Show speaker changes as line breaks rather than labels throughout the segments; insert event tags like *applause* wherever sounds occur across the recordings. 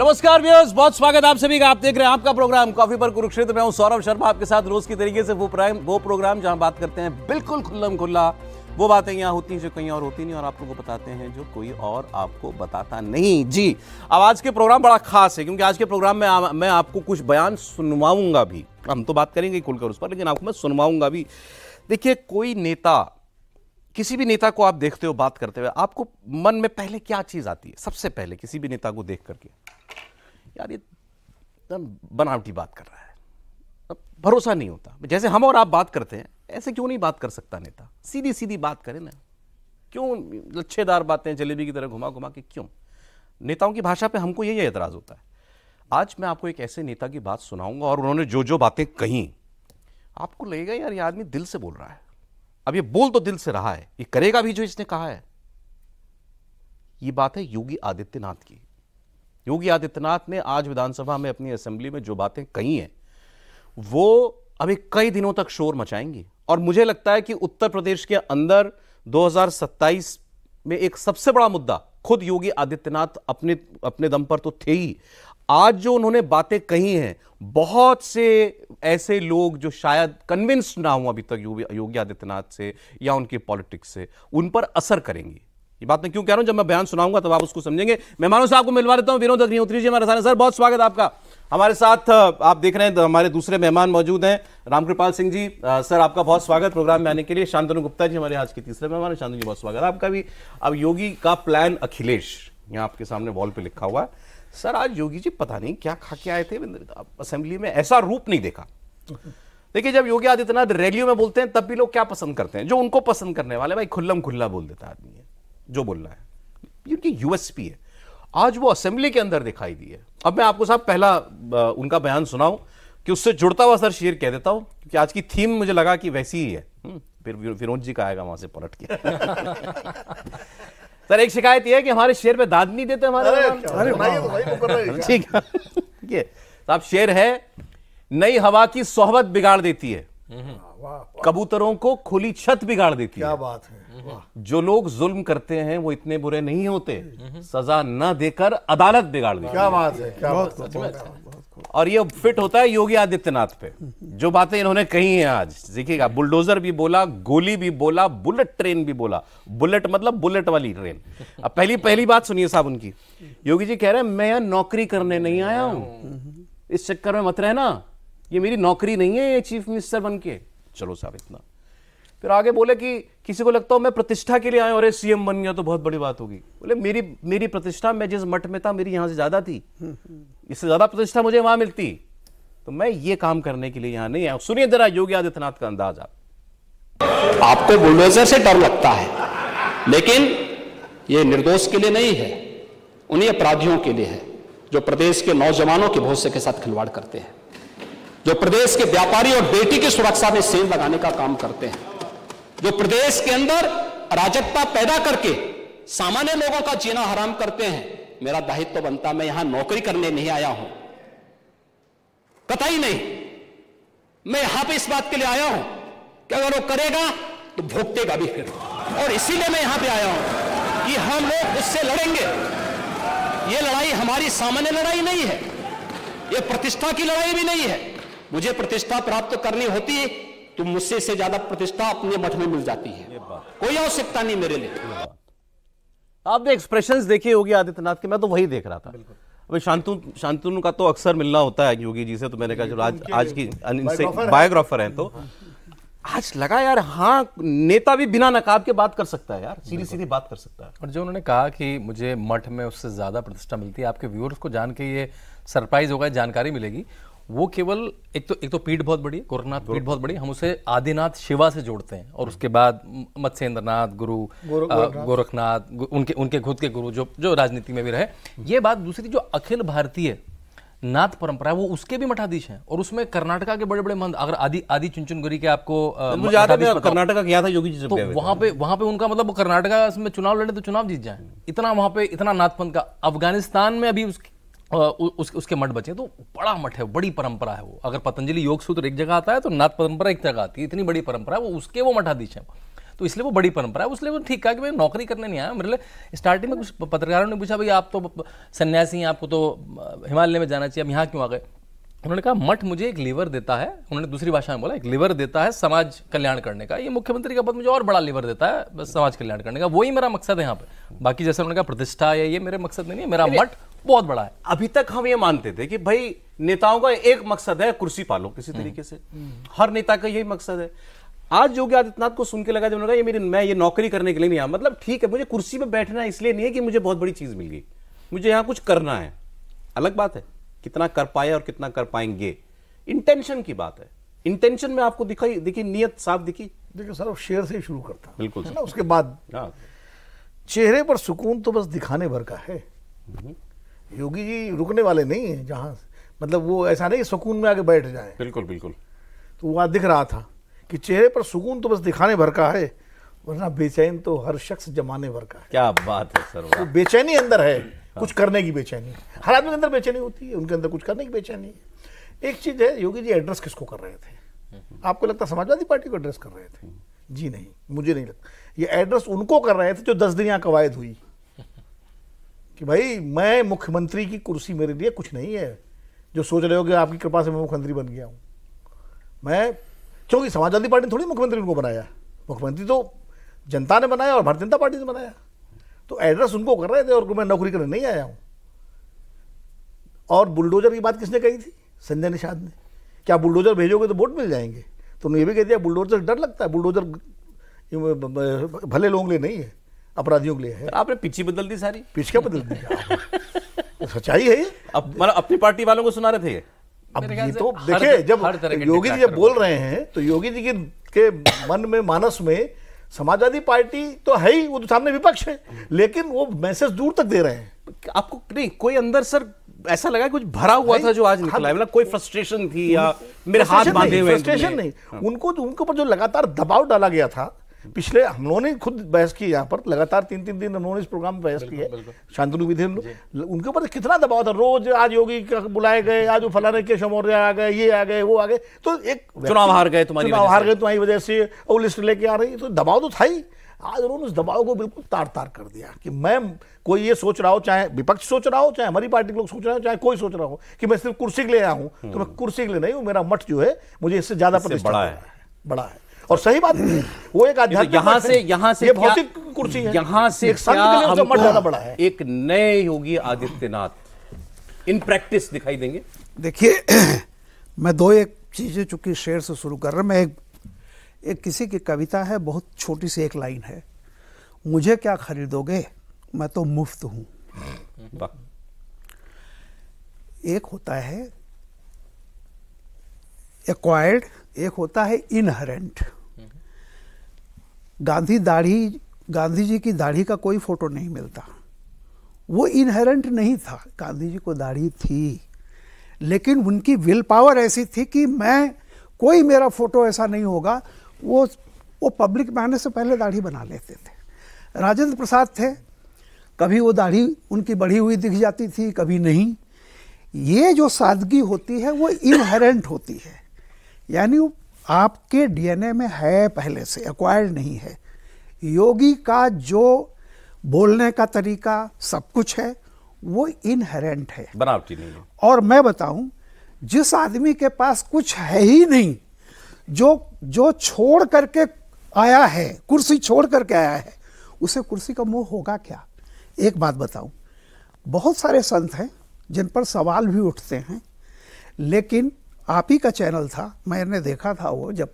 नमस्कार व्यवर्स बहुत स्वागत आप सभी का आप देख रहे हैं आपका प्रोग्राम कॉफी पर कुरुक्षेत्र में हूँ सौरभ शर्मा आपके साथ रोज की तरीके से वो प्राइम वो प्रोग्राम जहाँ बात करते हैं बिल्कुल खुल्लम खुल्ला वो बातें यहाँ होती हैं जो कहीं और होती नहीं और आप लोगों को बताते हैं जो कोई और आपको बताता नहीं जी अब आज के प्रोग्राम बड़ा खास है क्योंकि आज के प्रोग्राम में आ, मैं आपको कुछ बयान सुनवाऊंगा भी हम तो बात करेंगे खुलकर उस पर लेकिन आपको मैं सुनवाऊंगा भी देखिए कोई नेता किसी भी नेता को आप देखते हो बात करते हुए आपको मन में पहले क्या चीज आती है सबसे पहले किसी भी नेता को देख करके यार ये बनावटी बात कर रहा है भरोसा नहीं होता जैसे हम और आप बात करते हैं ऐसे क्यों नहीं बात कर सकता नेता सीधी सीधी बात करें ना क्यों लच्छेदार बातें जलेबी की तरह घुमा घुमा के क्यों नेताओं की भाषा पे हमको यही एतराज़ होता है आज मैं आपको एक ऐसे नेता की बात सुनाऊंगा और उन्होंने जो जो बातें कही आपको लगेगा यार ये आदमी दिल से बोल रहा है अब ये बोल तो दिल से रहा है ये करेगा भी जो इसने कहा है ये बात है योगी आदित्यनाथ की योगी आदित्यनाथ ने आज विधानसभा में अपनी असेंबली में जो बातें कही हैं वो अभी कई दिनों तक शोर मचाएंगी और मुझे लगता है कि उत्तर प्रदेश के अंदर 2027 में एक सबसे बड़ा मुद्दा खुद योगी आदित्यनाथ अपने अपने दम पर तो थे ही आज जो उन्होंने बातें कही हैं बहुत से ऐसे लोग जो शायद कन्विंस्ड ना हो अभी तक योगी आदित्यनाथ से या उनकी पॉलिटिक्स से उन पर असर करेंगी ये बात मैं क्यों कह रहा हूं जब मैं बयान सुनाऊंगा तब आप उसको समझेंगे मेहमानों से आपको मिलवा देता हूं विनोद अग्निहोत्री जी हमारे साथ सर बहुत स्वागत आपका हमारे साथ आप देख रहे हैं हमारे दूसरे मेहमान मौजूद हैं रामकृपाल सिंह जी आ, सर आपका बहुत स्वागत प्रोग्राम में आने के लिए शांतनु गुप्ता जी हमारे आज के तीसरे मेहमान शांतनु जी बहुत स्वागत आपका भी अब योगी का प्लान अखिलेश यहाँ आपके सामने वॉल पे लिखा हुआ है सर आज योगी जी पता नहीं क्या खा के आए थे असेंबली में ऐसा रूप नहीं देखा देखिए जब योगी आदित्यनाथ रैलियों में बोलते हैं तब भी लोग क्या पसंद करते हैं जो उनको पसंद करने वाले भाई खुल्लम खुल्ला बोल देता आदमी है जो बोलना है उनकी यूएसपी है आज वो असेंबली के अंदर दिखाई दी है अब मैं आपको साहब पहला उनका बयान सुनाऊं कि उससे जुड़ता हुआ सर शेर कह देता हूं क्योंकि आज की थीम मुझे लगा कि वैसी ही है हम्म, फिर विनोद जी का आएगा वहां से पलट के सर एक शिकायत ये है कि हमारे शेर पे दाद नहीं देते हमारे ठीक है साहब तो शेर है नई हवा की सोहबत बिगाड़ देती है
हम्म।
कबूतरों को खुली छत बिगाड़ देती क्या है
क्या बात है हम्म।
जो लोग जुल्म करते हैं वो इतने बुरे नहीं होते हम्म। सजा न देकर अदालत बिगाड़ देती क्या बात
है क्या बात
और ये फिट होता है योगी आदित्यनाथ पे जो बातें इन्होंने कही हैं आज देखिएगा बुलडोजर भी बोला गोली भी बोला बुलेट ट्रेन भी बोला बुलेट मतलब बुलेट वाली ट्रेन अब पहली पहली बात सुनिए साहब उनकी योगी जी कह रहे हैं मैं यहां नौकरी करने नहीं आया हूं इस चक्कर में मत रहना ये मेरी नौकरी नहीं है ये चीफ मिनिस्टर बन के चलो साहब इतना फिर आगे बोले कि किसी को लगता हो मैं प्रतिष्ठा के लिए आया और सीएम बन गया तो बहुत बड़ी बात होगी बोले मेरी मेरी प्रतिष्ठा मैं जिस मठ में था मेरी यहाँ से ज़्यादा थी इससे ज़्यादा प्रतिष्ठा मुझे वहां मिलती तो मैं ये काम करने के लिए यहाँ नहीं आया सुनिए जरा योगी आदित्यनाथ का अंदाज
आपको बुलडोजर से डर लगता है लेकिन ये निर्दोष के लिए नहीं है उन्हीं अपराधियों के लिए है जो प्रदेश के नौजवानों के भविष्य के साथ खिलवाड़ करते हैं जो प्रदेश के व्यापारी और बेटी की सुरक्षा में सेल लगाने का काम करते हैं जो प्रदेश के अंदर अराजकता पैदा करके सामान्य लोगों का जीना हराम करते हैं मेरा दायित्व तो बनता मैं यहां नौकरी करने नहीं आया हूं कतई नहीं मैं यहां पे इस बात के लिए आया हूं कि अगर वो करेगा तो भोगतेगा भी फिर और इसीलिए मैं यहां पे आया हूं कि हम लोग उससे लड़ेंगे ये लड़ाई हमारी सामान्य लड़ाई नहीं है ये प्रतिष्ठा की लड़ाई भी नहीं है मुझे प्रतिष्ठा प्राप्त करनी होती तो मुझसे से ज्यादा प्रतिष्ठा अपने मठ में मिल जाती है कोई आवश्यकता नहीं मेरे लिए
आपने एक्सप्रेशंस देखे होगी आदित्यनाथ के मैं तो वही देख रहा था अभी शांतु शांतनु का तो अक्सर मिलना होता है योगी जी से तो मैंने कहा जो आज आज की इनसे बायोग्राफर हैं तो आज लगा
यार हाँ नेता भी बिना नकाब के बात कर सकता है यार सीधी सीधी बात कर सकता है और जो उन्होंने कहा कि मुझे मठ में उससे ज़्यादा प्रतिष्ठा मिलती है आपके व्यूअर्स को जान के ये सरप्राइज होगा जानकारी मिलेगी वो केवल एक तो एक तो पीठ बहुत बड़ी है गोरखनाथ पीठ बहुत बड़ी हम उसे आदिनाथ शिवा से जोड़ते हैं और उसके बाद मत्स्येंद्रनाथ गुरु गोरखनाथ उनके उनके खुद के गुरु जो जो राजनीति में भी रहे ये बात दूसरी जो अखिल भारतीय नाथ परंपरा वो उसके भी मठाधीश हैं और उसमें कर्नाटका के बड़े बड़े मंद अगर आदि आदि चुनचुनगुरी के आपको कर्नाटका गया था योगी जी तो वहां पे वहां पे उनका मतलब वो कर्नाटका में चुनाव लड़े तो चुनाव जीत जाए इतना वहां पे इतना नाथपंथ का अफगानिस्तान में अभी उसकी उस, उसके मठ बचे तो बड़ा मठ है बड़ी परंपरा है वो अगर पतंजलि योग सूत्र एक जगह आता है तो नाथ परंपरा एक जगह आती है इतनी बड़ी परंपरा है वो उसके वो मठाधीश है तो इसलिए वो बड़ी परंपरा है उसलिए वो ठीक कहा कि मैं नौकरी करने नहीं आया मेरे लिए स्टार्टिंग में कुछ पत्रकारों ने पूछा भाई आप तो सन्यासी हैं आपको तो हिमालय में जाना चाहिए अब यहाँ क्यों आ गए उन्होंने कहा मठ मुझे एक लीवर देता है उन्होंने दूसरी भाषा में बोला एक लीवर देता है समाज कल्याण करने का ये मुख्यमंत्री का पद मुझे और बड़ा लीवर देता है समाज कल्याण करने का वही मेरा मकसद है यहाँ पर बाकी जैसे उन्होंने कहा प्रतिष्ठा है ये मेरे मकसद में नहीं है मेरा मठ बहुत बड़ा है अभी तक हम ये मानते थे कि भाई
नेताओं का एक मकसद है कुर्सी पालो किसी हम्म। तरीके से हम्म। हर नेता का यही मकसद है आज योगी आदित्यनाथ को सुन के लगा जब उन्होंने ये मेरी मैं ये नौकरी करने के लिए नहीं आया मतलब ठीक है मुझे कुर्सी पर बैठना इसलिए नहीं है कि मुझे बहुत बड़ी चीज़ मिल गई मुझे यहाँ कुछ करना है अलग बात है कितना कर पाए और कितना कर पाएंगे इंटेंशन की बात है इंटेंशन में आपको दिखाई दिखी नियत साफ दिखी
देखिए सर शेर से ही शुरू करता बिल्कुल ना उसके बाद हाँ। चेहरे पर सुकून तो बस दिखाने भर का है हम्म। योगी जी रुकने वाले नहीं हैं जहाँ मतलब वो ऐसा नहीं सुकून में आके बैठ जाए बिल्कुल बिल्कुल तो वहाँ दिख रहा था कि चेहरे पर सुकून तो बस दिखाने भर का है वरना बेचैन तो हर शख्स जमाने भर का
है क्या बात है सर तो बेचैनी अंदर है हाँ। कुछ करने की
बेचैनी हर आदमी के अंदर बेचैनी होती है उनके अंदर कुछ करने की बेचैनी है एक चीज़ है योगी जी एड्रेस किसको कर रहे थे हम्म। आपको लगता समाजवादी पार्टी को एड्रेस कर रहे थे जी नहीं मुझे नहीं लगता ये एड्रेस उनको कर रहे थे जो दस दिन यहाँ कवायद हुई कि भाई मैं मुख्यमंत्री की कुर्सी मेरे लिए कुछ नहीं है जो सोच रहे हो कि आपकी कृपा से मैं मुख्यमंत्री बन गया हूँ मैं क्योंकि समाजवादी पार्टी ने थोड़ी मुख्यमंत्री उनको बनाया मुख्यमंत्री तो जनता ने बनाया और भारतीय जनता पार्टी ने बनाया तो एड्रेस उनको कर रहे थे और मैं नौकरी करने नहीं आया हूँ और बुलडोजर की बात किसने कही थी संजय निषाद ने क्या बुलडोजर भेजोगे तो वोट मिल जाएंगे तो उन्होंने ये भी कह दिया बुलडोजर डर लगता है बुलडोजर भले लोगों के लिए नहीं है अपराधियों के लिए है तो आपने पिछी बदल दी सारी पिच क्या बदल दी तो सच्चाई है अब
मतलब अपनी पार्टी वालों को सुना रहे थे
अब ये तो देखिए जब योगी जी जब बोल रहे हैं तो योगी जी के मन में मानस में समाजवादी पार्टी तो है ही वो तो सामने विपक्ष है लेकिन वो मैसेज दूर तक दे रहे हैं आपको नहीं कोई अंदर सर ऐसा लगा कुछ भरा हुआ था जो आज निकला
मतलब कोई फ्रस्ट्रेशन थी या मेरे हाथ बांधे हुए फ्रस्ट्रेशन नहीं
उनको तो, उनके ऊपर जो लगातार दबाव डाला गया था पिछले हम लोगों ने खुद बहस की यहाँ पर लगातार तीन तीन दिन उन्होंने इस प्रोग्राम में बहस की है शांतनु विधि उनके ऊपर कितना दबाव था रोज आज योगी बुलाए गए आज वो फलाने के शमौर्य आ गए ये आ गए वो आ गए तो एक चुनाव हार गए तुम्हारी चुनाव हार गए तुम्हारी वजह से वो लिस्ट लेके आ रही तो दबाव तो था ही आज उन्होंने उस दबाव को बिल्कुल तार तार कर दिया कि मैं कोई ये सोच रहा हो चाहे विपक्ष सोच रहा हो चाहे हमारी पार्टी के लोग सोच रहे हो चाहे कोई सोच रहा हो कि मैं सिर्फ कुर्सी के लिए आया हूं तो मैं हम्म। कुर्सी के लिए नहीं हूँ मेरा मठ जो है मुझे इससे ज़्यादा प्रतिष्ठा बड़ा है बड़ा है और सही बात वो एक *clears throat* यहां से यहां से भौतिक
कुर्सी है से ज्यादा बड़ा है एक नए योगी आदित्यनाथ इन प्रैक्टिस दिखाई देंगे
देखिए *clears throat* मैं दो एक चीजें चूंकि शेर से शुरू कर रहा मैं एक एक किसी की कविता है बहुत छोटी सी एक लाइन है मुझे क्या खरीदोगे मैं तो मुफ्त हूं एक होता है एक्वायर्ड एक होता है इनहरेंट गांधी दाढ़ी गांधी जी की दाढ़ी का कोई फोटो नहीं मिलता वो इनहेरेंट नहीं था गांधी जी को दाढ़ी थी लेकिन उनकी विल पावर ऐसी थी कि मैं कोई मेरा फोटो ऐसा नहीं होगा वो वो पब्लिक में आने से पहले दाढ़ी बना लेते थे राजेंद्र प्रसाद थे कभी वो दाढ़ी उनकी बढ़ी हुई दिख जाती थी कभी नहीं ये जो सादगी होती है वो इनहेरेंट होती है यानी वो आपके डीएनए में है पहले से अक्वायर्ड नहीं है योगी का जो बोलने का तरीका सब कुछ है वो इनहेरेंट है
बनावटी नहीं है
और मैं बताऊं जिस आदमी के पास कुछ है ही नहीं जो जो छोड़ करके आया है कुर्सी छोड़ करके आया है उसे कुर्सी का मोह होगा क्या एक बात बताऊं बहुत सारे संत हैं जिन पर सवाल भी उठते हैं लेकिन आप ही का चैनल था मैंने देखा था वो जब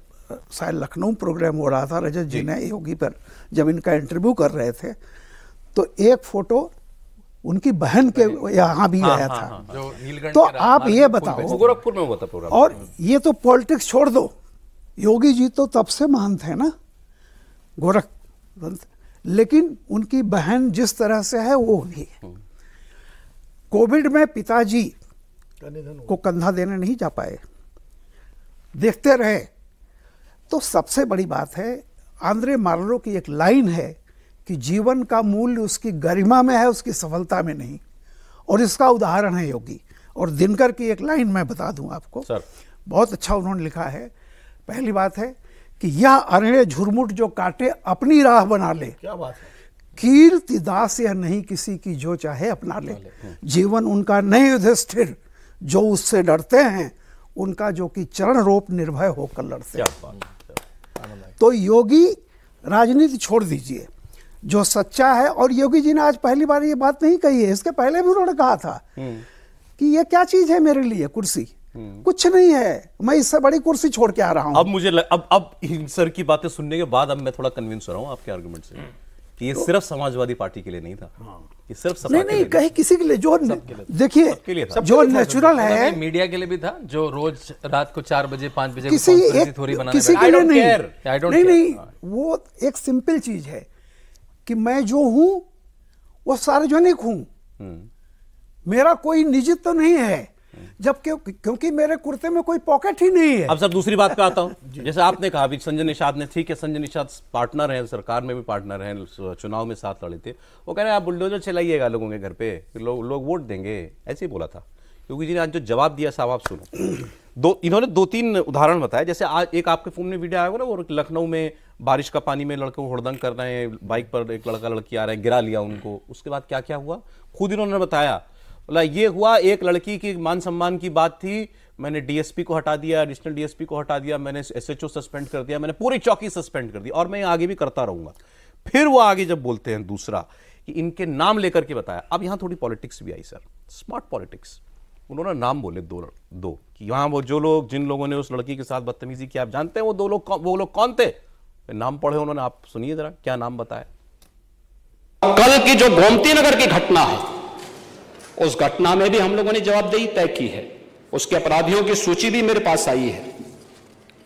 शायद लखनऊ प्रोग्राम हो रहा था रजत जी ने योगी पर जब इनका इंटरव्यू कर रहे थे तो एक फोटो उनकी बहन के यहाँ भी हाँ, आया हाँ, था हाँ, तो आप ये बताओ
गोरखपुर में हुआ था प्रोग्राम और
ये तो पॉलिटिक्स छोड़ दो योगी जी तो तब से महंत है ना गोरख लेकिन उनकी बहन जिस तरह से है वो भी कोविड में पिताजी को कंधा देने नहीं जा पाए देखते रहे तो सबसे बड़ी बात है आंद्रे मार्लो की एक लाइन है कि जीवन का मूल्य उसकी गरिमा में है उसकी सफलता में नहीं और इसका उदाहरण है योगी और दिनकर की एक लाइन मैं बता दूं आपको सर बहुत अच्छा उन्होंने लिखा है पहली बात है कि यह अरण्य झुरमुट जो काटे अपनी राह बना ले क्या बात है कीर्ति दास या नहीं किसी की जो चाहे अपना ले हम्म। जीवन उनका नहीं युधिष्ठिर जो उससे लड़ते हैं उनका जो कि चरण रोप निर्भय होकर लड़ते हैं तो योगी राजनीति छोड़ दीजिए जो सच्चा है और योगी जी ने आज पहली बार ये बात नहीं कही है इसके पहले भी उन्होंने कहा था हम्म। कि ये क्या चीज है मेरे लिए कुर्सी हम्म। कुछ नहीं है मैं इससे बड़ी कुर्सी छोड़ के आ रहा हूँ अब
मुझे लग, अब अब सर की बातें सुनने के बाद अब मैं थोड़ा कन्विंस हो रहा हूँ आपके आर्ग्यूमेंट से कि ये तो, सिर्फ समाजवादी पार्टी के लिए नहीं था हाँ।
कि सिर्फ सपा नहीं नहीं
कहीं किसी के लिए जो देखिए जो नेचुरल है
मीडिया के लिए भी था जो रोज रात को चार बजे पांच बजे किसी एक किसी के लिए नहीं नहीं नहीं हाँ।
वो एक सिंपल चीज है कि मैं जो हूं वो सार्वजनिक हूं
हम्म।
मेरा कोई निजी तो नहीं है जब क्यों, क्योंकि मेरे कुर्ते में कोई पॉकेट ही नहीं है अब सर दूसरी बात पे आता
हूँ *laughs* जैसे आपने कहा अभी संजय निषाद ने ठीक है संजय निषाद पार्टनर हैं सरकार में भी पार्टनर हैं चुनाव में साथ लड़े थे वो कह रहे हैं आप बुलडोजर चलाइएगा लोगों के घर पे लोग वोट देंगे ऐसे ही बोला था योगी जी ने आज जो जवाब दिया साहब आप सुनो *clears throat* दो इन्होंने दो तीन उदाहरण बताया जैसे आज एक आपके फोन में वीडियो आया होगा ना वो लखनऊ में बारिश का पानी में लड़के को हुड़दंग कर रहे हैं बाइक पर एक लड़का लड़की आ रहे हैं गिरा लिया उनको उसके बाद क्या क्या हुआ खुद इन्होंने बताया बोला ये हुआ एक लड़की की मान सम्मान की बात थी मैंने डीएसपी को हटा दिया एडिशनल डीएसपी को हटा दिया मैंने एसएचओ सस्पेंड कर दिया मैंने पूरी चौकी सस्पेंड कर दी और मैं आगे भी करता रहूंगा फिर वो आगे जब बोलते हैं दूसरा कि इनके नाम लेकर के बताया अब यहां थोड़ी पॉलिटिक्स भी आई सर स्मार्ट पॉलिटिक्स उन्होंने नाम बोले दो दो कि यहाँ वो जो लोग जिन लोगों ने उस लड़की के साथ बदतमीजी की आप जानते हैं वो दो लोग वो लोग कौन थे नाम पढ़े उन्होंने आप सुनिए जरा क्या नाम बताया
कल की जो गोमती नगर की घटना है उस घटना में भी हम लोगों ने जवाबदेही तय की है उसके अपराधियों की सूची भी मेरे पास आई है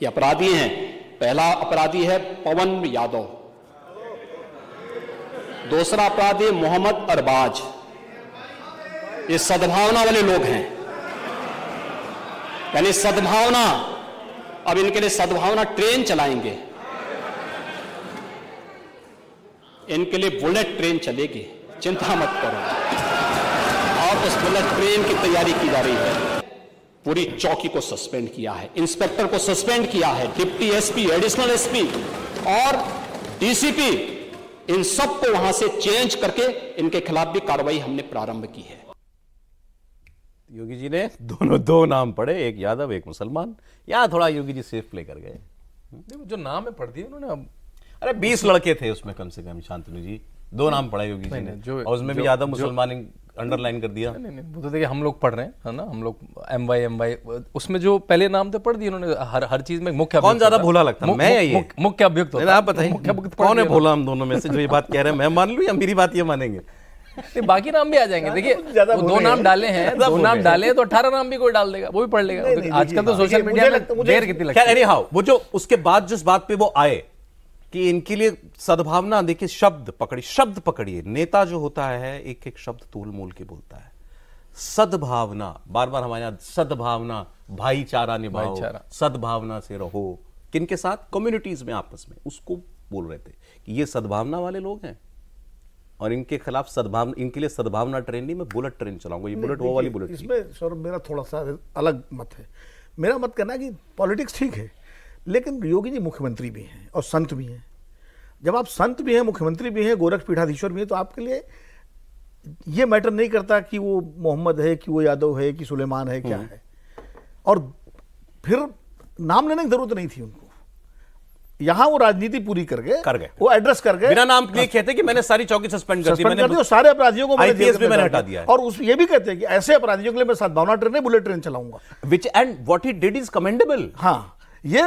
ये अपराधी हैं पहला अपराधी है पवन यादव दूसरा अपराधी मोहम्मद अरबाज ये सद्भावना वाले लोग हैं यानी सद्भावना अब इनके लिए सद्भावना ट्रेन चलाएंगे इनके लिए बुलेट ट्रेन चलेगी चिंता मत करो इस बुलेट ट्रेन की तैयारी की जा रही है पूरी चौकी को सस्पेंड किया है इंस्पेक्टर को सस्पेंड किया है डिप्टी एसपी एडिशनल एसपी और डीसीपी इन सबको वहां से चेंज करके इनके खिलाफ भी कार्रवाई हमने प्रारंभ की है
योगी जी ने दोनों दो नाम पढ़े एक यादव एक मुसलमान या थोड़ा योगी जी सेफ प्ले कर गए
जो नाम है पढ़ दिए उन्होंने अरे बीस लड़के
थे उसमें कम से कम शांतनु जी दो नाम पढ़ा योगी जी ने जो, और उसमें भी यादव मुसलमान अंडरलाइन कर दिया नहीं
नहीं वो तो देखिए हम लोग पढ़ रहे हैं ना हम लोग एम वाई एम वाई उसमें जो पहले नाम थे पढ़ दिए उन्होंने हर हर चीज में मुख्य कौन ज्यादा भोला लगता है मैं ये मुख्य अभियुक्त आप बताइए मुख्य अभियुक्त कौन है भोला हम दोनों में से जो ये बात कह रहे हैं मैं मान लू या मेरी बात ये मानेंगे बाकी नाम भी आ जाएंगे देखिए दो नाम डाले हैं दो नाम डाले हैं तो अठारह नाम भी कोई डाल देगा वो भी पढ़ लेगा आजकल तो सोशल मीडिया में देर कितनी लगती है
वो जो उसके बाद जिस बात पे वो आए कि इनके लिए सद्भावना देखिए शब्द पकड़िए शब्द पकड़िए नेता जो होता है एक एक शब्द तोल मोल के बोलता है सद्भावना बार बार हमारे यहां सद्भावना भाईचारा निभाओ सद्भावना से रहो किन के साथ कम्युनिटीज में आपस में उसको बोल रहे थे कि ये सद्भावना वाले लोग हैं और इनके खिलाफ सद्भावना इनके लिए सद्भावना ट्रेन नहीं मैं बुलेट ट्रेन चलाऊंगा ये बुलेट वो वाली बुलेट इसमें
सर मेरा थोड़ा सा अलग मत है मेरा मत कहना कि पॉलिटिक्स ठीक है लेकिन योगी जी मुख्यमंत्री भी हैं और संत भी हैं जब आप संत भी हैं मुख्यमंत्री भी हैं गोरख पीठाधीश्वर भी हैं तो आपके लिए ये मैटर नहीं करता कि वो मोहम्मद है कि वो यादव है कि सुलेमान है क्या हम्म। है और फिर नाम लेने की जरूरत नहीं थी उनको यहां वो राजनीति पूरी कर गए कर गए वो एड्रेस कर गए बिना नाम के कहते कि मैंने सारी चौकी सस्पेंड कर दी मैंने कर सारे अपराधियों को मैंने भी में हटा दिया और उस ये भी कहते हैं कि ऐसे अपराधियों के लिए मैं सद्भावना ट्रेन बुलेट ट्रेन चलाऊंगा which and what he did is commendable हाँ ये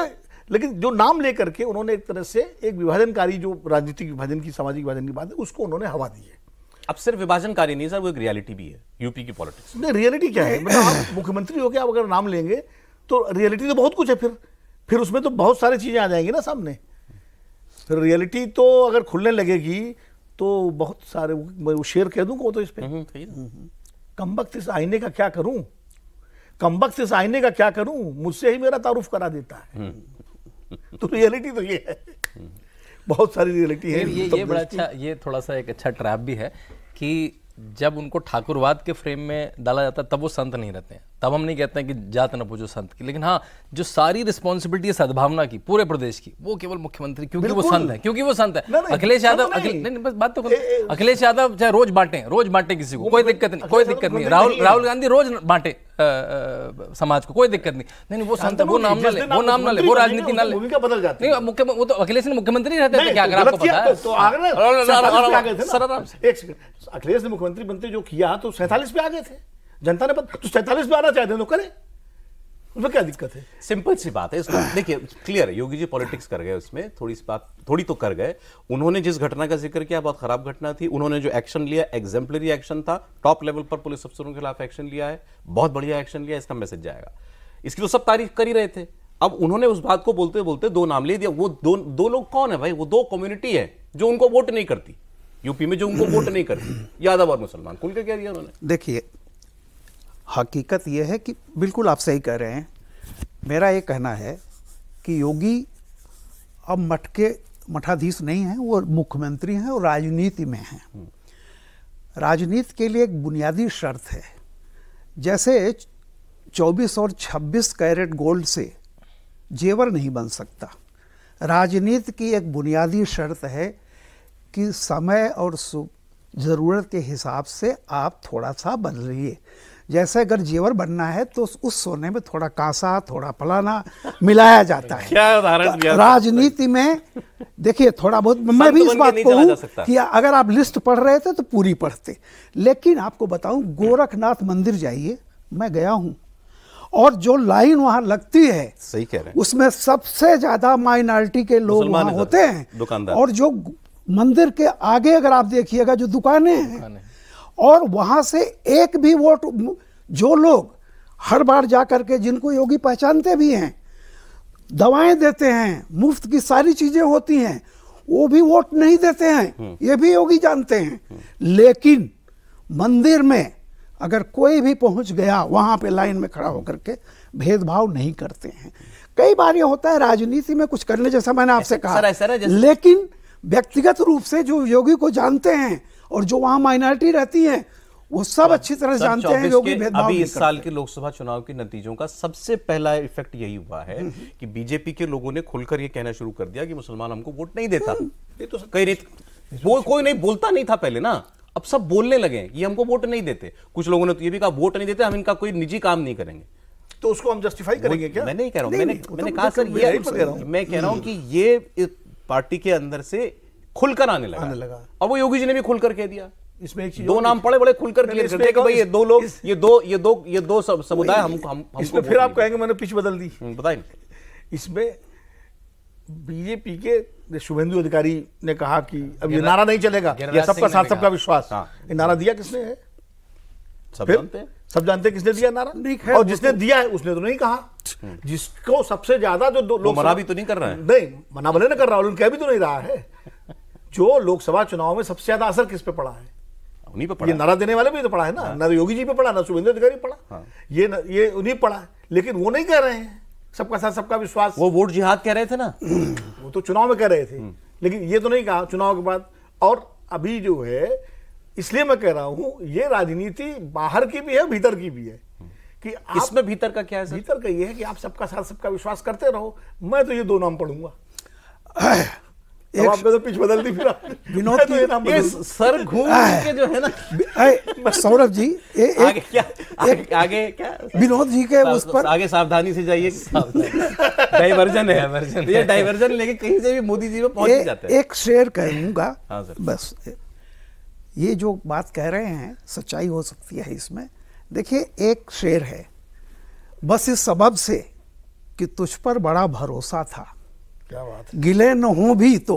लेकिन जो नाम लेकर के उन्होंने एक तरह से एक विभाजनकारी जो राजनीतिक विभाजन की सामाजिक विभाजन की बात है उसको उन्होंने हवा दी है अब सिर्फ
विभाजनकारी नहीं सर वो एक रियलिटी भी है यूपी की पॉलिटिक्स नहीं रियलिटी क्या है मतलब
आप मुख्यमंत्री हो गया आप अगर नाम लेंगे तो रियलिटी तो बहुत कुछ है फिर फिर उसमें तो बहुत सारी चीज़ें आ जाएंगी ना सामने फिर रियलिटी तो अगर खुलने लगेगी तो बहुत सारे मैं वो शेयर कह दूँ को तो इस पर कम वक्त इस आईने का क्या करूं कम वक्त इस आईने का क्या करूं मुझसे ही मेरा तारुफ करा देता
है हम्म, हम्म।
तो रियलिटी तो ये है बहुत सारी रियलिटी है ये ये बड़ा अच्छा
ये थोड़ा सा एक अच्छा ट्रैप भी है कि जब उनको ठाकुरवाद के फ्रेम में डाला जाता तब वो संत नहीं रहते हैं तब हम नहीं कहते हैं कि जात न पूछो संत की लेकिन हाँ जो सारी रिस्पॉन्सिबिलिटी है सद्भावना की पूरे प्रदेश की वो केवल मुख्यमंत्री क्योंकि वो संत है क्योंकि वो संत है अखिलेश यादव बस बात तो अखिलेश यादव चाहे रोज बांटे रोज बांटे किसी को कोई तो दिक्कत नहीं कोई दिक्कत नहीं राहुल राहुल गांधी रोज बांटे आ, समाज को कोई दिक्कत नहीं नहीं वो संत वो नाम ना ले वो नाम ना ले वो राजनीति ना ले भूमिका बदल जाती नहीं मुख्य वो तो अखिलेश ने मुख्यमंत्री रहते थे क्या अगर आपको पता है तो, तो आगरा एक सेकंड अखिलेश ने
मुख्यमंत्री मंत्री जो किया तो सैतालीस पे आ गए थे जनता ने पता तो सैंतालीस में आना चाहते तो करें उसमें क्या दिक्कत है सिंपल सी बात है इसको देखिए क्लियर है योगी जी
पॉलिटिक्स कर गए उसमें थोड़ी सी बात थोड़ी तो कर गए उन्होंने जिस घटना का जिक्र किया बहुत खराब घटना थी उन्होंने जो एक्शन लिया एग्जाम्पलरी एक्शन था टॉप लेवल पर पुलिस अफसरों के खिलाफ एक्शन लिया है बहुत बढ़िया एक्शन लिया इसका मैसेज जाएगा इसकी तो सब तारीफ कर ही रहे थे अब उन्होंने उस बात को बोलते बोलते दो नाम ले दिया वो दो दो लोग कौन है भाई वो दो कम्युनिटी है जो उनको वोट नहीं करती यूपी में जो उनको वोट नहीं करती यादव और
मुसलमान खुल के कह दिया उन्होंने देखिए हकीकत यह है कि बिल्कुल आप सही कह रहे हैं मेरा ये कहना है कि योगी अब मठ के मठाधीश नहीं हैं वो मुख्यमंत्री हैं और राजनीति में हैं हम्म। राजनीति के लिए एक बुनियादी शर्त है जैसे 24 और 26 कैरेट गोल्ड से जेवर नहीं बन सकता राजनीति की एक बुनियादी शर्त है कि समय और ज़रूरत के हिसाब से आप थोड़ा सा बदलिए जैसे अगर जेवर बनना है तो उस सोने में थोड़ा कांसा थोड़ा पलाना मिलाया जाता है
क्या तो
राजनीति में देखिए थोड़ा बहुत मैं भी इस बात को कि अगर आप लिस्ट पढ़ रहे थे तो पूरी पढ़ते लेकिन आपको बताऊं गोरखनाथ मंदिर जाइए मैं गया हूँ और जो लाइन वहां लगती है सही कह रहे हैं उसमें सबसे ज्यादा माइनॉरिटी के लोग वहाँ होते हैं दुकानदार और जो मंदिर के आगे अगर आप देखिएगा जो दुकानें हैं और वहाँ से एक भी वोट जो लोग हर बार जा कर के जिनको योगी पहचानते भी हैं दवाएं देते हैं मुफ्त की सारी चीज़ें होती हैं वो भी वोट नहीं देते हैं हम्म। ये भी योगी जानते हैं लेकिन मंदिर में अगर कोई भी पहुंच गया वहां पे लाइन में खड़ा होकर के भेदभाव नहीं करते हैं कई बार ये होता है राजनीति में कुछ करने जैसा मैंने आपसे कहा सरा, सरा, लेकिन व्यक्तिगत रूप से जो योगी को जानते हैं और जो वहां माइनॉरिटी रहती है वो सब हाँ, अच्छी तरह जानते हैं योगी लोग अभी इस साल
के लोकसभा चुनाव के नतीजों का सबसे पहला इफेक्ट यही हुआ है हम्म। कि बीजेपी के लोगों ने खुलकर ये कहना शुरू कर दिया कि मुसलमान हमको वोट नहीं देता हम्म। ये तो कई रीत तो वो कोई नहीं बोलता नहीं था पहले ना अब सब बोलने लगे ये हमको वोट नहीं देते कुछ लोगों ने तो ये भी कहा वोट नहीं देते हम इनका कोई निजी काम नहीं करेंगे तो उसको हम जस्टिफाई करेंगे क्या मैं नहीं कह रहा हूं मैंने मैंने तो कहा मतलब सर ये मैं कह रहा हूं कि ये पार्टी के अंदर से खुलकर आने लगा आने लगा और वो योगी जी ने भी खुलकर कह दिया इसमें एक चीज दो नाम पड़े बड़े खुलकर क्लियर करते कि भाई ये दो लोग ये दो ये दो ये दो सब समुदाय हम हम इसमें फिर आप
कहेंगे मैंने पिच बदल दी हम्म, बताए इसमें बीजेपी के शुभेंदु अधिकारी ने कहा कि अब ये नारा नहीं चलेगा ये सबका साथ सबका विश्वास हाँ। ये नारा दिया किसने है सब जानते सब जानते किसने दिया नारा नहीं खैर और जिसने तो- दिया है उसने तो नहीं कहा हम्म। जिसको सबसे ज्यादा जो लोग मना भी तो नहीं कर रहा है नहीं मना भले ना कर रहा है कह भी तो नहीं रहा है जो लोकसभा चुनाव में सबसे ज्यादा असर किस पे पड़ा है उन्हीं पे पड़ा ये नारा देने वाले भी तो पड़ा है ना हाँ। ना तो योगी जी पे पड़ा ना शुभेंद्र अधिकारी पड़ा हाँ। ये न, ये उन्हीं पड़ा लेकिन वो नहीं कह रहे हैं सबका साथ सबका विश्वास वो वोट जिहाद कह रहे थे ना *clears throat* वो तो चुनाव में कह रहे थे हम्म। लेकिन ये तो नहीं कहा चुनाव के बाद और अभी जो है इसलिए मैं कह रहा हूं ये राजनीति बाहर की भी है भीतर की भी है हम्म। कि इसमें भीतर का क्या है भीतर का ये है कि आप सबका साथ सबका विश्वास करते रहो मैं तो ये दो नाम पढ़ूंगा *clears throat* तो आपका तो पिच बदल दी
फिर विनोद तो ये सर घूम के जो है ना सौरभ जी ए, ए, आगे क्या आगे, आगे क्या विनोद जी के उस पर आगे
सावधानी से जाइए डाइवर्जन है डाइवर्जन ये डाइवर्जन लेके कहीं से भी मोदी जी में पहुंच जाते हैं एक
शेयर कहूंगा हाँ, बस ये जो बात कह रहे हैं सच्चाई हो सकती है इसमें देखिए एक शेर है बस इस सबब से कि तुझ पर बड़ा भरोसा था क्या बात गिले न हो भी तो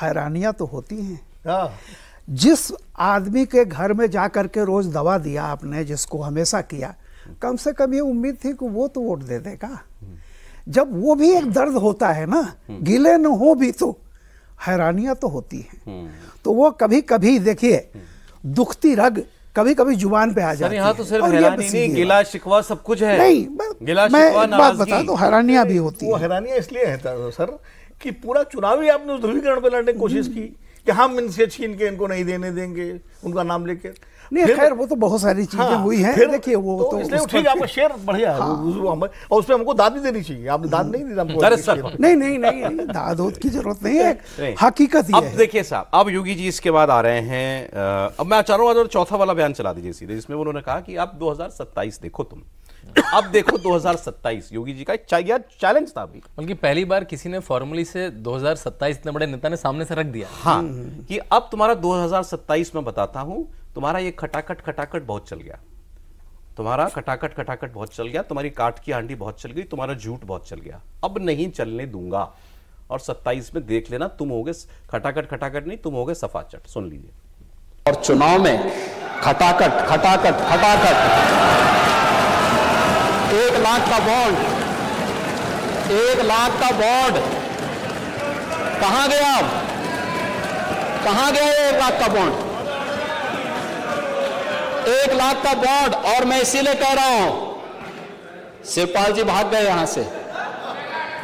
हैरानियां तो होती हैं हाँ। जिस आदमी के घर में जा कर के रोज दवा दिया आपने जिसको हमेशा किया कम से कम ये उम्मीद थी कि वो तो वोट दे देगा जब वो भी एक दर्द होता है ना गिले न हो भी तो हैरानियां तो होती हैं हम्म। तो वो कभी कभी देखिए दुखती रग कभी कभी जुबान पे आ जाती यहाँ तो सिर्फ हैरानी नहीं गिला
शिकवा सब कुछ है नहीं गिला मैं बात बता दो हैरानियां भी होती है हैरानियां इसलिए है सर कि पूरा चुनावी आपने ध्रुवीकरण पे लड़ने की कोशिश हम्म। की कि हम इनसे छीन के इनको नहीं देने देंगे उनका नाम लेके नहीं खैर वो तो बहुत सारी चीजें हाँ, हुई हैं देखिए
वो तो, तो ठीक आपका
शेयर बढ़िया है हाँ, और उसमें हमको दाद भी देनी चाहिए आपने दाद नहीं दी हमको नहीं नहीं नहीं दाद उद की जरूरत नहीं
है हकीकत ही अब देखिए साहब अब योगी जी इसके बाद आ रहे हैं अब मैं चारों चौथा वाला बयान चला दीजिए सीधे जिसमें उन्होंने कहा कि आप 2027 देखो तुम अब देखो 2027 योगी जी का चैलेंज था अभी बल्कि पहली बार किसी ने फॉर्मूली से 2027 इतने बड़े नेता ने सामने से रख दिया हाँ कि अब तुम्हारा 2027 में बताता हूं तुम्हारा ये खटाखट खटाखट बहुत चल गया तुम्हारा खटाखट खटाखट बहुत चल गया तुम्हारी काट की हांडी बहुत चल गई तुम्हारा झूठ बहुत चल गया अब नहीं चलने दूंगा और सत्ताईस में देख लेना तुम होगे खटाखट खटाखट नहीं तुम होगे सफाचट सुन लीजिए
और चुनाव में खटाखट खटाखट खटाखट एक लाख का बॉन्ड एक लाख का बॉन्ड कहां गया कहां गया एक लाख का बॉन्ड एक लाख का बॉन्ड और मैं इसीलिए कह रहा हूं शिवपाल जी भाग गए यहां से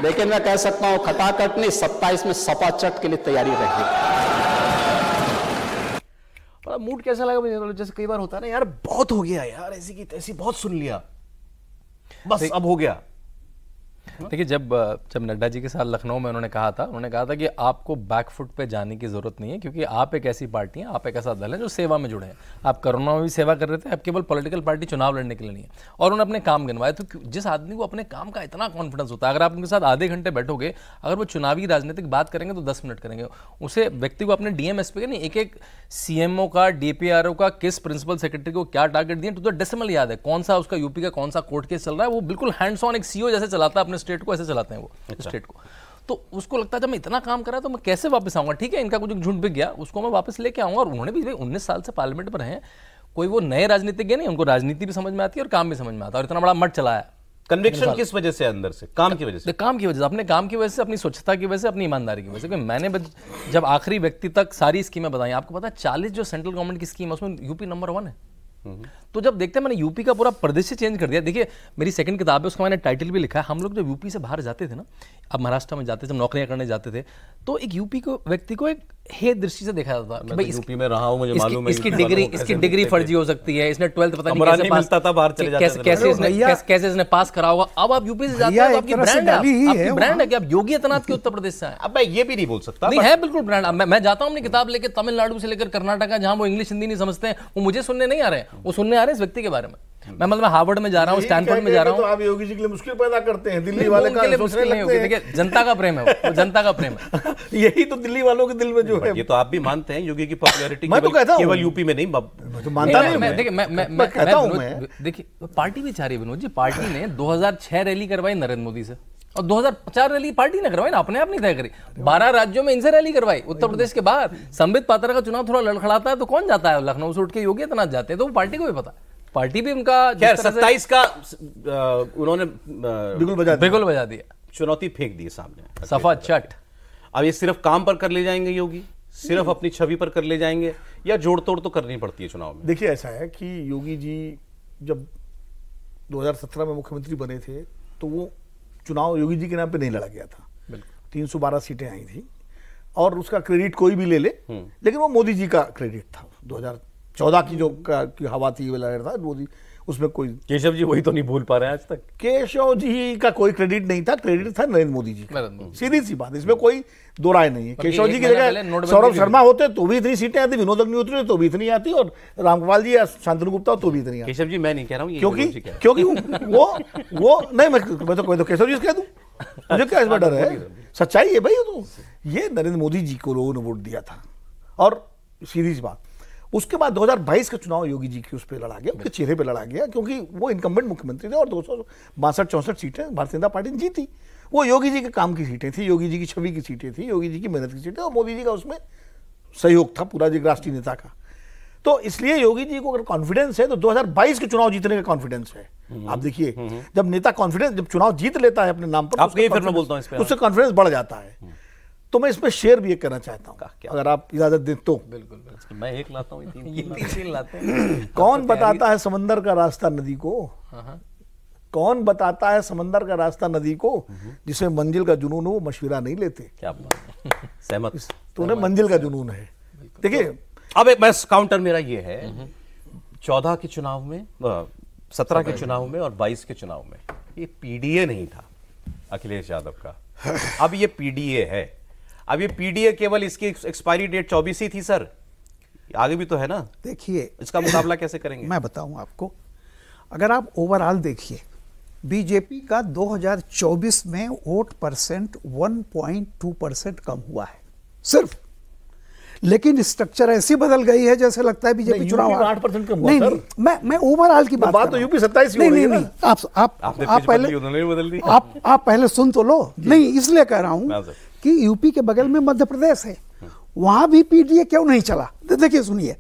लेकिन मैं कह सकता हूं खटाखट नहीं सत्ताईस में सपा चट के लिए तैयारी रहेगी
मूड कैसा लगा मुझे मतलब जैसे कई बार होता है ना यार बहुत हो गया यार ऐसी की तैसी बहुत सुन लिया
बस अब हो गया देखिए जब जब नड्डा जी के साथ लखनऊ में उन्होंने कहा था उन्होंने कहा था कि आपको बैकफुट पे जाने की ज़रूरत नहीं है क्योंकि आप एक ऐसी पार्टी हैं आप एक ऐसा दल है जो सेवा में जुड़े हैं आप कोरोना में भी सेवा कर रहे थे आप केवल पॉलिटिकल पार्टी चुनाव लड़ने के लिए नहीं है और उन्होंने अपने काम गिनवाए तो जिस आदमी को अपने काम का इतना कॉन्फिडेंस होता है अगर आप उनके साथ आधे घंटे बैठोगे अगर वो चुनावी राजनीतिक बात करेंगे तो दस मिनट करेंगे उसे व्यक्ति को अपने डीएमएस पे नहीं एक एक सी का डी का किस प्रिंसिपल सेक्रेटरी को क्या टारगेट दिए तो डेसिमल तो याद है कौन सा उसका यूपी का कौन सा कोर्ट केस चल रहा है वो बिल्कुल हैंड्स ऑन एक सीओ e जैसे चलाता है अपने स्टेट को ऐसे चलाते हैं वो अच्छा। स्टेट को तो उसको लगता है जब मैं इतना काम करा तो मैं कैसे वापस आऊंगा ठीक है इनका कुछ झुंड भी गया उसको मैं वापस लेके आऊंगा और उन्होंने भी उन्नीस साल से पार्लियामेंट में रहे कोई वो नए राजनीतिज्ञ नहीं उनको राजनीति भी समझ में आती है और काम भी समझ में आता है और इतना बड़ा मठ चलाया कन्विक्शन किस वजह से अंदर से काम की वजह से काम की वजह से अपने काम की वजह से अपनी स्वच्छता की वजह से अपनी ईमानदारी की वजह से क्योंकि मैंने जब आखिरी व्यक्ति तक सारी स्कीमें बताई आपको पता है चालीस जो सेंट्रल गवर्नमेंट की स्कीम है उसमें यूपी नंबर वन है तो जब देखते हैं मैंने यूपी का पूरा प्रदेश चेंज कर दिया देखिए मेरी सेकंड किताब है उसका मैंने टाइटल भी लिखा है हम लोग जब यूपी से बाहर जाते थे ना अब महाराष्ट्र में जाते थे जब नौकरियां करने जाते थे तो एक यूपी को व्यक्ति को एक हे दृष्टि से देखा जाता था तो भाई यूपी में रहा हूं मुझे मालूम है इसकी डिग्री इसकी डिग्री फर्जी हो सकती है इसने ट्वेल्थ पता नहीं कैसे पास था बाहर चले जाते कैसे इसने कैसे इसने पास करा होगा अब आप यूपी से जाते हैं तो आपकी ब्रांड है आपकी ब्रांड है कि आप योगी आदित्यनाथ के उत्तर प्रदेश से हैं अब मैं ये भी नहीं बोल सकता नहीं है बिल्कुल ब्रांड मैं जाता हूं अपनी किताब लेकर तमिलनाडु से लेकर कर्नाटक जहां वो इंग्लिश हिंदी नहीं समझते हैं वो मुझे सुनने नहीं आ रहे वो सुनने आ रहे हैं इस व्यक्ति के बारे में मैं मतलब हार्वर्ड में जा रहा हूँ स्टैनफोर्ड में जा रहा हूँ तो
आप योगी जी के लिए मुश्किल पैदा करते हैं दिल्ली वाले के लिए मुश्किल नहीं होगी देखिए जनता का प्रेम है वो जनता का प्रेम है
*laughs* यही तो
दिल्ली वालों के दिल में जो है ये तो आप भी मानते हैं योगी की पॉपुलरिटी मैं तो कहता हूँ केवल यूपी में नहीं तो मानता नहीं देखिए
मैं कहता हूँ देखिए पार्टी भी चाह रही विनोद जी पार्टी ने 2006 रैली करवाई नरेंद्र मोदी से और 2004 रैली पार्टी ने करवाई ना अपने आप नहीं तय करी 12 राज्यों में इनसे रैली करवाई उत्तर प्रदेश के बाहर संबित पात्रा का चुनाव थोड़ा लड़खड़ाता है तो कौन जाता है लखनऊ से उठ के योगी आदित्यनाथ जाते हैं तो वो पार्टी को भी पता पार्टी भी उनका खैर सत्ताईस का उन्होंने बिल्कुल बजा बिल्कुल
बजा दिया चुनौती फेंक दी सामने सफा चट अब ये सिर्फ काम पर कर ले जाएंगे योगी सिर्फ अपनी छवि पर कर ले जाएंगे या जोड़ तोड़ तो करनी पड़ती है चुनाव
में देखिए ऐसा है कि योगी जी जब 2017 में मुख्यमंत्री बने थे तो वो चुनाव योगी जी के नाम पे नहीं लड़ा गया था तीन सौ बारह सीटें आई थी और उसका क्रेडिट कोई भी ले ले हम्म। लेकिन वो मोदी जी का क्रेडिट था 2014 की जो की हवा थी लग रहा था मोदी उसमें कोई केशव जी वही तो नहीं भूल पा रहे आज तक केशव जी का कोई क्रेडिट नहीं था क्रेडिट था नरेंद्र मोदी जी सीधी सी बात इसमें कोई दो राय नहीं है केशव जी की जगह सौरभ शर्मा होते तो भी इतनी सीटें आती विनोद अग्निहोत्री तो भी इतनी आती और रामगोपाल जी या शांतनु गुप्ता तो भी इतनी आती
केशव जी मैं नहीं कह रहा हूँ क्योंकि क्योंकि
वो वो नहीं मैं तो-, तो केशव जी कह दू मुझे क्या इसमें डर है सच्चाई है भाई तो ये नरेंद्र मोदी जी को लोगों ने वोट दिया था और सीधी सी बात उसके बाद 2022 का चुनाव योगी जी की उस पर लड़ा गया उनके चेहरे पर लड़ा गया क्योंकि वो इनकम्बेंट मुख्यमंत्री थे और दो सौ बासठ सीटें भारतीय जनता पार्टी ने जीती वो योगी जी के काम की सीटें थी योगी जी की छवि की सीटें थी योगी जी की मेहनत की सीटें और मोदी जी का उसमें सहयोग था पूरा जी राष्ट्रीय नेता का तो इसलिए योगी जी को अगर कॉन्फिडेंस है तो 2022 के चुनाव जीतने का कॉन्फिडेंस है हम्म, आप देखिए हम्म, हम्म। जब नेता कॉन्फिडेंस जब चुनाव जीत लेता है अपने नाम पर उससे कॉन्फिडेंस बढ़ जाता है तो मैं इसमें शेयर भी एक करना चाहता हूँ अगर आप इजाजत दें तो
बिल्कुल मैं एक लाता हूँ *laughs* लाते हैं *clears throat* हाँ, तो हाँ, हाँ। कौन बताता
है समंदर का रास्ता नदी को कौन बताता है समंदर का रास्ता नदी को जिसे मंजिल का जुनून हो वो मशविरा नहीं लेते
क्या
*laughs*
सहमत तो उन्हें मंजिल का जुनून है
देखिए अब एक मैं काउंटर मेरा ये है हम्म। चौदह के चुनाव में सत्रह के चुनाव में और बाईस के चुनाव में ये पीडीए नहीं था अखिलेश यादव का अब ये पीडीए है अब ये पीडीए केवल इसकी एक्सपायरी डेट चौबीस ही थी सर आगे भी तो है ना देखिए इसका मुकाबला कैसे
करेंगे मैं बताऊं आपको अगर आप ओवरऑल देखिए बीजेपी का 2024 में वोट परसेंट 1.2 परसेंट कम हुआ है सिर्फ लेकिन स्ट्रक्चर ऐसी बदल गई है जैसे लगता है बीजेपी चुनाव आठ परसेंट कम नहीं, नहीं मैं मैं ओवरऑल की तो बात बात तो यूपी सत्ताईस नहीं नहीं नहीं आप
आप आप पहले
आप आप पहले सुन तो लो नहीं इसलिए कह रहा हूं कि यूपी के बगल में मध्य प्रदेश है वहां भी पीडीए क्यों नहीं चला देखिए सुनिए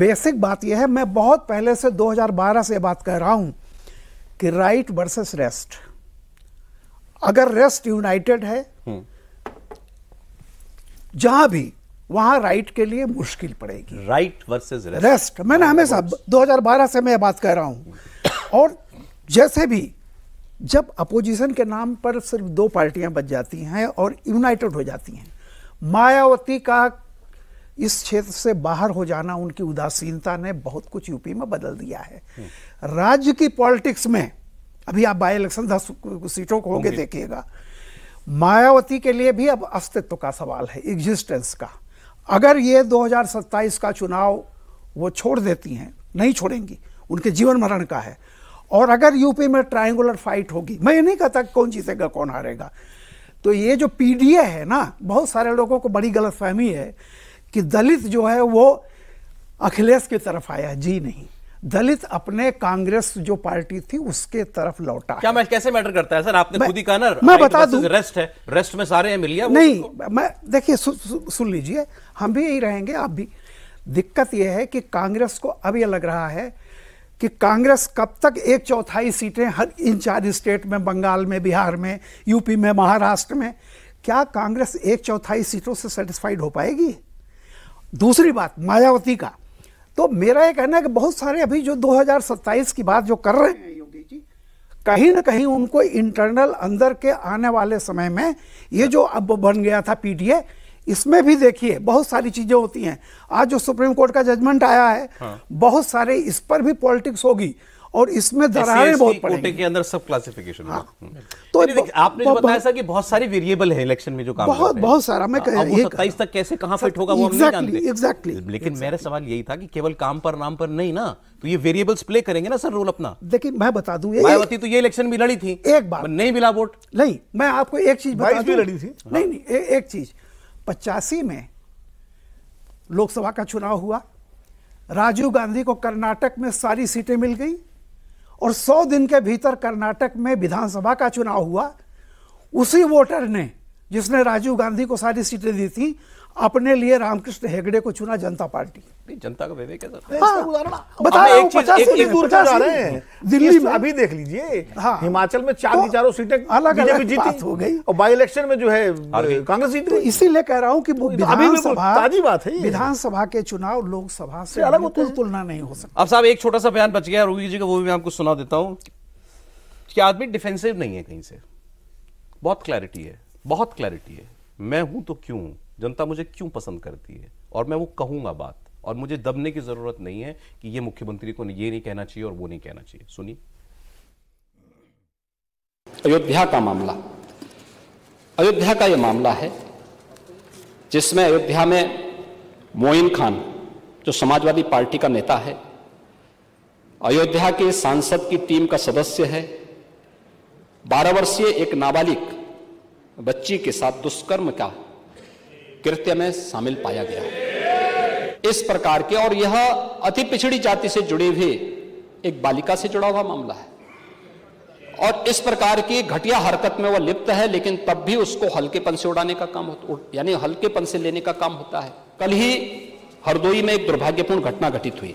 बेसिक बात यह है मैं बहुत पहले से 2012 से बात कर रहा हूं कि राइट वर्सेस रेस्ट अगर रेस्ट यूनाइटेड है हम्म। जहां भी वहां राइट के लिए मुश्किल पड़ेगी
राइट वर्सेस रेस्ट
मैंने हमेशा 2012 से मैं बात कर रहा हूं और जैसे भी जब अपोजिशन के नाम पर सिर्फ दो पार्टियां बच जाती हैं और यूनाइटेड हो जाती हैं मायावती का इस क्षेत्र से बाहर हो जाना उनकी उदासीनता ने बहुत कुछ यूपी में बदल दिया है राज्य की पॉलिटिक्स में अभी आप बाई इलेक्शन दस सीटों को होंगे देखिएगा मायावती के लिए भी अब अस्तित्व का सवाल है एग्जिस्टेंस का अगर ये 2027 का चुनाव वो छोड़ देती हैं नहीं छोड़ेंगी उनके जीवन मरण का है और अगर यूपी में ट्रायंगुलर फाइट होगी मैं ये नहीं कहता कौन जीतेगा कौन हारेगा तो ये जो पीडीए है ना बहुत सारे लोगों को बड़ी गलतफहमी है कि दलित जो है वो अखिलेश की तरफ आया जी नहीं दलित अपने कांग्रेस जो पार्टी थी उसके तरफ लौटा क्या
मैं कैसे मैटर करता है सर आपने खुद ही कहा ना मैं बता दू रेस्ट है रेस्ट में सारे हैं मिल गया नहीं
तो। मैं देखिए सु, सु, सुन लीजिए हम भी यही रहेंगे आप भी दिक्कत यह है कि कांग्रेस को अब यह लग रहा है कि कांग्रेस कब तक एक चौथाई सीटें हर इन चार स्टेट में बंगाल में बिहार में यूपी में महाराष्ट्र में क्या कांग्रेस एक चौथाई सीटों से सेटिस्फाइड हो पाएगी दूसरी बात मायावती का तो मेरा यह कहना है कि बहुत सारे अभी जो 2027 की बात जो कर रहे हैं योगी जी कहीं ना कहीं उनको इंटरनल अंदर के आने वाले समय में ये जो अब बन गया था पीडीए इसमें भी देखिए बहुत सारी चीजें होती हैं आज जो सुप्रीम कोर्ट का जजमेंट आया है हाँ। बहुत सारे इस पर भी पॉलिटिक्स होगी और इसमें दरारें बहुत कोटे
के अंदर सब क्लासिफिकेशन हाँ। हम्म। तो आपने जो बताया था कि बहुत सारे वेरिएबल है इलेक्शन में जो काम बहुत
बहुत सारा मैं हाँ, कह
रहा तक कैसे कहाँ फिट होगा वो एग्जैक्टली लेकिन मेरा सवाल यही था कि केवल काम पर नाम पर नहीं ना तो ये वेरिएबल्स प्ले करेंगे ना सर रोल अपना
देखिए मैं बता दूं मायावती
तो ये इलेक्शन भी लड़ी थी एक बार
नहीं मिला वोट नहीं मैं आपको एक चीज बता दूं लड़ी थी नहीं नहीं एक चीज पचासी में लोकसभा का चुनाव हुआ राजीव गांधी को कर्नाटक में सारी सीटें मिल गई और 100 दिन के भीतर कर्नाटक में विधानसभा का चुनाव हुआ उसी वोटर ने जिसने राजीव गांधी को सारी सीटें दी थी अपने लिए रामकृष्ण हेगड़े को चुना जनता पार्टी
जनता का विवेक है तो।
हाँ, सर दिल्ली में अभी देख लीजिए हाँ। हिमाचल में चार की तो चारों
सीटें अलग अलग जीत हो गई और बाई इलेक्शन में जो है कांग्रेस जीत तो गई इसीलिए कह रहा हूँ की ताजी बात है
विधानसभा के चुनाव लोकसभा से अलग तुलना नहीं हो सकता
अब
साहब एक छोटा सा बयान बच गया रोगी जी का वो भी मैं आपको सुना देता हूँ कि आदमी डिफेंसिव नहीं है कहीं से बहुत क्लैरिटी है बहुत क्लैरिटी है मैं हूं तो क्यों हूं जनता मुझे क्यों पसंद करती है और मैं वो कहूंगा बात और मुझे दबने की जरूरत नहीं है कि ये मुख्यमंत्री को ये नहीं कहना चाहिए और वो नहीं कहना चाहिए सुनिए
अयोध्या का मामला अयोध्या का यह मामला है जिसमें अयोध्या में मोइन खान जो समाजवादी पार्टी का नेता है अयोध्या के सांसद की टीम का सदस्य है बारह वर्षीय एक नाबालिग बच्ची के साथ दुष्कर्म का कृत्य में शामिल पाया गया इस प्रकार के और यह अति पिछड़ी जाति से जुड़ी हुई एक बालिका से जुड़ा हुआ मामला है और इस प्रकार की घटिया हरकत में वह लिप्त है लेकिन तब भी उसको हल्केपन से उड़ाने का काम होता यानी हल्केपन से लेने का काम होता है कल ही हरदोई में एक दुर्भाग्यपूर्ण घटना घटित हुई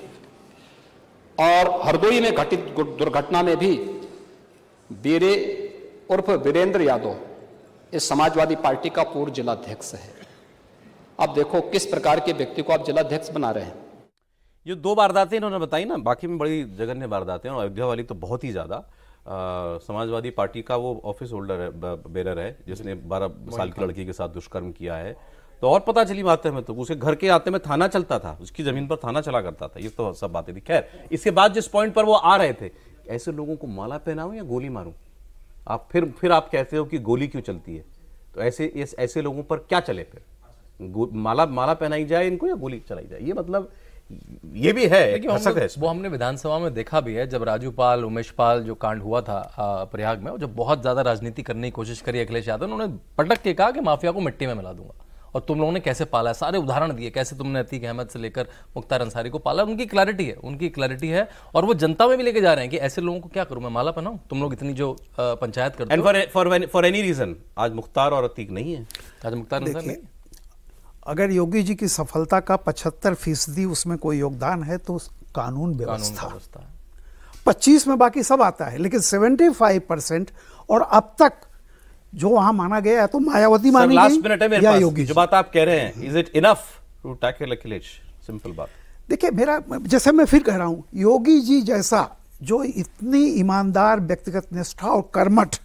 और हरदोई में घटित दुर्घटना में भी बीरे उर्फ वीरेंद्र यादव इस समाजवादी पार्टी का पूर्व जिलाध्यक्ष है अब देखो किस प्रकार के व्यक्ति को आप जिलाध्यक्ष बना रहे हैं
जो दो वारदातें इन्होंने बताई ना बाकी में बड़ी जगन्य वारदातें और अयोध्या वाली तो बहुत ही ज़्यादा समाजवादी पार्टी का वो ऑफिस होल्डर है बेरर है जिसने बारह साल की लड़की के साथ दुष्कर्म किया है तो और पता चली बातें हमें तो उसे घर के आते में थाना चलता था उसकी जमीन पर थाना चला करता था ये तो सब बातें थी खैर इसके बाद जिस पॉइंट पर वो आ रहे थे ऐसे लोगों को माला पहनाऊं या गोली मारूं आप फिर फिर आप कहते हो कि गोली क्यों चलती है तो ऐसे इस ऐसे लोगों पर क्या चले फिर
माला माला पहनाई जाए इनको या गोली चलाई जाए ये मतलब ये भी है हम है वो हमने विधानसभा में देखा भी है जब राजू पाल उमेश पाल जो कांड हुआ था प्रयाग में जब बहुत ज्यादा राजनीति करने की कोशिश करी अखिलेश यादव उन्होंने पटक के कहा कि माफिया को मिट्टी में मिला दूंगा और तुम लोगों ने कैसे पाला है सारे उदाहरण दिए कैसे तुमने अतीक अहमद से लेकर मुख्तार अंसारी को पाला उनकी क्लैरिटी है उनकी क्लैरिटी है और वो जनता में भी लेके जा रहे हैं कि ऐसे लोगों को क्या करूं मैं माला पहनाऊं तुम लोग इतनी जो पंचायत करते
फॉर एनी रीजन आज मुख्तार और अतीक नहीं है आज मुख्तार अंसारी
अगर योगी जी की सफलता का पचहत्तर फीसदी उसमें कोई योगदान है तो कानून व्यवस्था पच्चीस में बाकी सब आता है लेकिन सेवेंटी फाइव परसेंट और अब तक जो वहां माना गया है तो मायावती मानी लास्ट मिनट है मेरे योगी
जो बात आप कह रहे हैं is it enough to tackle Akhilesh simple बात
देखिए मेरा जैसे मैं फिर कह रहा हूँ योगी जी जैसा जो इतनी ईमानदार व्यक्तिगत निष्ठा और कर्मठ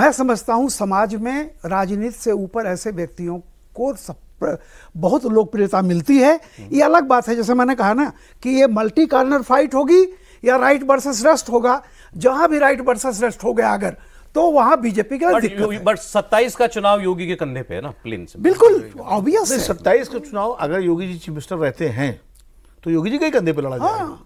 मैं समझता हूँ समाज में राजनीति से ऊपर ऐसे व्यक्तियों को सब बहुत लोकप्रियता मिलती है हम्म। ये अलग बात है जैसे मैंने कहा ना कि ये मल्टी कार्नर फाइट होगी या राइट वर्सेस रेस्ट होगा जहां भी राइट वर्सेस रेस्ट हो गया अगर तो वहां बीजेपी का
बट सत्ताईस का चुनाव योगी के कंधे पे है ना प्लेन से
बिल्कुल ऑब्वियस
है सत्ताईस का चुनाव अगर योगी जी चीफ मिनिस्टर रहते हैं तो योगी जी के कंधे पे लड़ा हाँ। जाएगा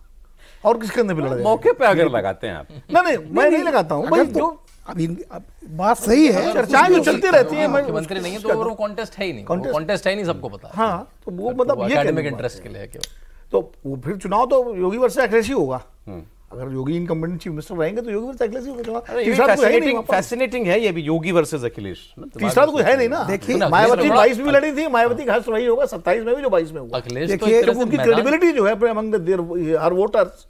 और किसके कंधे पे लड़ा मौके पे अगर लगाते हैं आप ना नहीं मैं नहीं लगाता हूँ भाई तो जो बात सही है चर्चाएं जो तो चलती रहती है मुख्यमंत्री नहीं है तो
वो कॉन्टेस्ट है ही नहीं कॉन्टेस्ट है नहीं सबको पता हाँ तो वो तो मतलब ये इंटरेस्ट के लिए
तो वो फिर चुनाव तो योगी वर्ष से अग्रेसिव होगा हम्म। अगर योगी इनकम्बेंट चीफ मिनिस्टर रहेंगे तो योगी वर्सेस अखिलेश तीसरा तो है नहीं
फैसिनेटिंग है ये भी योगी वर्सेस अखिलेश तीसरा तो कुछ है नहीं ना देखिए मायावती बाईस में लड़ी
थी मायावती का वही होगा सत्ताईस में भी जो बाईस में हुआ तो देखिए उनकी क्रेडिबिलिटी जो है अपने among her voters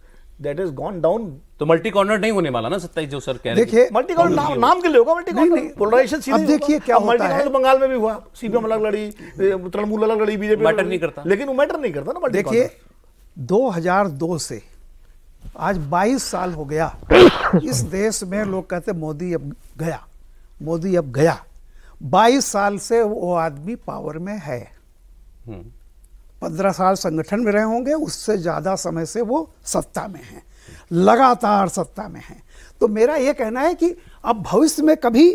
that is gone down
तो मल्टी कॉर्नर नहीं होने वाला ना सत्ताईस जो सर कह रहे देखिए मल्टी कॉर्नर नाम, नाम
के लिए होगा मल्टी कॉर्नर पोलराइजेशन सीधे देखिए क्या होता मल्टी कॉर्नर बंगाल में भी हुआ सीपीएम अलग लड़ी तृणमूल अलग लड़ी
बीजेपी मैटर नहीं करता लेकिन
वो मैटर नहीं करता ना देखिए
दो से आज 22 साल हो गया *coughs* इस देश में लोग कहते मोदी अब गया मोदी अब गया 22 साल से वो आदमी पावर में है हम्म। पंद्रह साल संगठन में रहे होंगे उससे ज़्यादा समय से वो सत्ता में है लगातार सत्ता में है तो मेरा ये कहना है कि अब भविष्य में कभी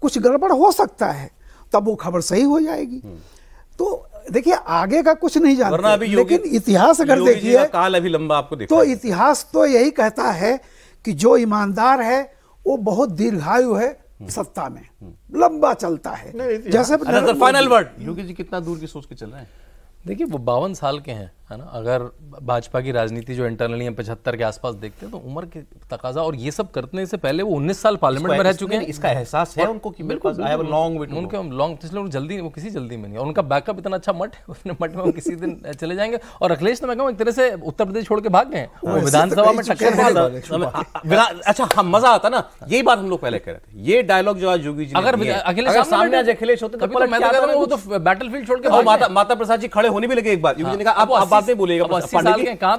कुछ गड़बड़ हो सकता है तब वो खबर सही हो जाएगी हम्म। तो देखिए आगे का कुछ नहीं जानते लेकिन इतिहास अगर देखिए
काल अभी लंबा आपको तो
इतिहास तो यही कहता है कि जो ईमानदार है वो बहुत दीर्घायु है सत्ता में लंबा चलता है जैसे फाइनल वर्ड योगी जी कितना
दूर की
सोच के चल रहे हैं देखिए वो बावन साल के हैं है ना अगर भाजपा की राजनीति जो इंटरनली हम पचहत्तर के आसपास देखते हैं तो उम्र के तकाजा और ये सब करने से पहले वो उन्नीस साल पार्लियामेंट में रह चुके हैं इसका एहसास है उनको कि बिल्कुल लॉन्ग उनके हम लॉन्ग इसलिए जल्दी वो किसी जल्दी में नहीं और उनका बैकअप इतना अच्छा मठ है उतने *laughs* मठ में किसी दिन चले जाएंगे और अखिलेश मैं कहूँ एक तरह से उत्तर प्रदेश छोड़ के भाग गए विधानसभा तो में टक्कर हाँ,
अच्छा हम हाँ, मजा आता ना यही बात हम लोग पहले कह रहे थे ये डायलॉग जो आज योगी जी अगर अखिलेश सामने आज अखिलेश होते तो बैटल तो फील्ड तो छोड़ के माता प्रसाद जी खड़े होने भी लगे एक बार योगी जी हाँ। ने कहा आप नहीं बोलेगा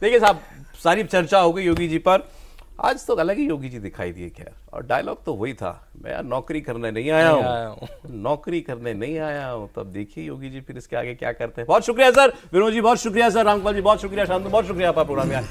देखिए साहब सारी चर्चा हो गई योगी जी पर आज तो अलग ही योगी जी दिखाई दिए क्या और डायलॉग तो वही था मैं यार नौकरी करने नहीं आया हूँ *laughs* नौकरी करने नहीं आया हूँ तब देखिए योगी जी फिर इसके आगे क्या करते हैं बहुत शुक्रिया सर विनोद जी बहुत शुक्रिया सर रामपाल जी बहुत शुक्रिया शांत बहुत शुक्रिया आपका प्रोग्राम यार